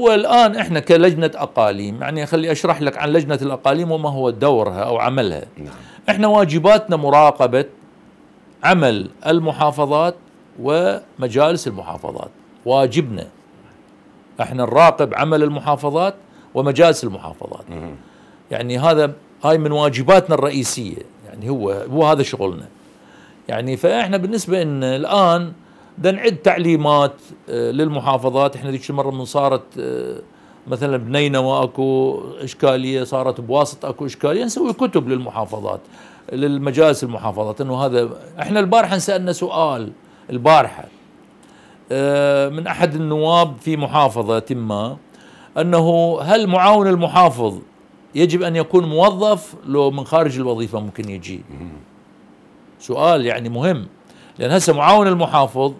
والآن إحنا كلجنة أقاليم يعني خلي أشرح لك عن لجنة الأقاليم وما هو دورها أو عملها نعم. إحنا واجباتنا مراقبة عمل المحافظات ومجالس المحافظات واجبنا إحنا نراقب عمل المحافظات ومجالس المحافظات مم. يعني هذا هاي من واجباتنا الرئيسية يعني هو هو هذا شغلنا يعني فإحنا بالنسبة إن الآن بدنا نعد تعليمات آه، للمحافظات احنا ذيك المره من صارت آه، مثلا بنينوى اكو اشكاليه صارت بواسط اكو اشكاليه نسوي كتب للمحافظات للمجالس المحافظات انه هذا احنا البارحه سالنا سؤال البارحه آه، من احد النواب في محافظه ما انه هل معاون المحافظ يجب ان يكون موظف لو من خارج الوظيفه ممكن يجي سؤال يعني مهم لان هسه معاون المحافظ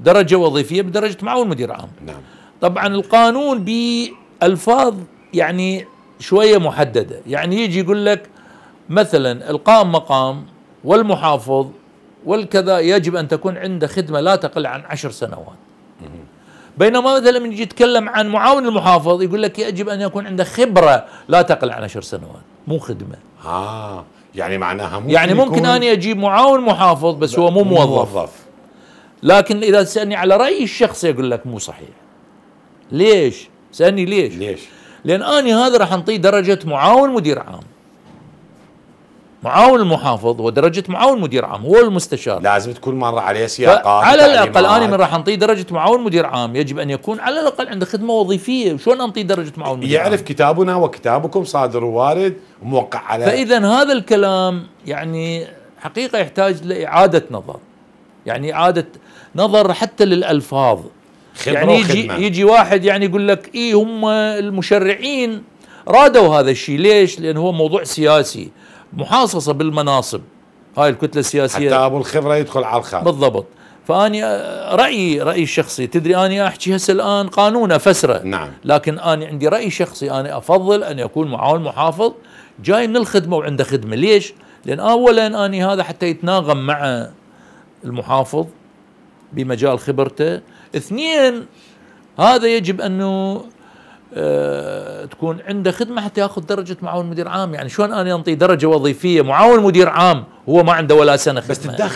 درجة وظيفية بدرجة معاون مدير عام نعم. طبعا القانون بألفاظ يعني شوية محددة يعني يجي يقول لك مثلا القام مقام والمحافظ والكذا يجب أن تكون عنده خدمة لا تقل عن عشر سنوات بينما مثلا من يجي يتكلم عن معاون المحافظ يقول لك يجب أن يكون عنده خبرة لا تقل عن عشر سنوات مو خدمة آه يعني معناها يعني ممكن يعني ممكن أنا أجيب معاون محافظ بس هو مو موظف, موظف. لكن اذا تسالني على رايي الشخصي اقول لك مو صحيح ليش سالني ليش ليش لان اني هذا راح انطيه درجه معاون مدير عام معاون المحافظ ودرجة معاون مدير عام هو المستشار لازم تكون مرة عليه سياقات على الأقل أنا من راح أنطيه درجة معاون مدير عام يجب أن يكون على الأقل عنده خدمة وظيفية شلون أنطيه درجة معاون مدير يعرف عام؟ كتابنا وكتابكم صادر ووارد وموقع على فإذا هذا الكلام يعني حقيقة يحتاج لإعادة نظر يعني إعادة نظر حتى للألفاظ يعني يجي, يجي واحد يعني يقول لك إيه هم المشرعين رادوا هذا الشيء ليش لأن هو موضوع سياسي محاصصة بالمناصب هاي الكتلة السياسية حتى أبو الخبرة يدخل على الخارج بالضبط فاني رأيي رأيي الشخصي تدري أنا أحكي هسه الآن قانون فسرة نعم لكن أنا عندي رأي شخصي أنا أفضل أن يكون معاون محافظ جاي من الخدمة وعنده خدمة ليش؟ لأن أولا أنا هذا حتى يتناغم مع المحافظ بمجال خبرته اثنين هذا يجب انه آه، تكون عنده خدمه حتى ياخذ درجه معاون مدير عام يعني شلون انا انطي درجه وظيفيه معاون مدير عام هو ما عنده ولا سنه خدمه بس تتدخل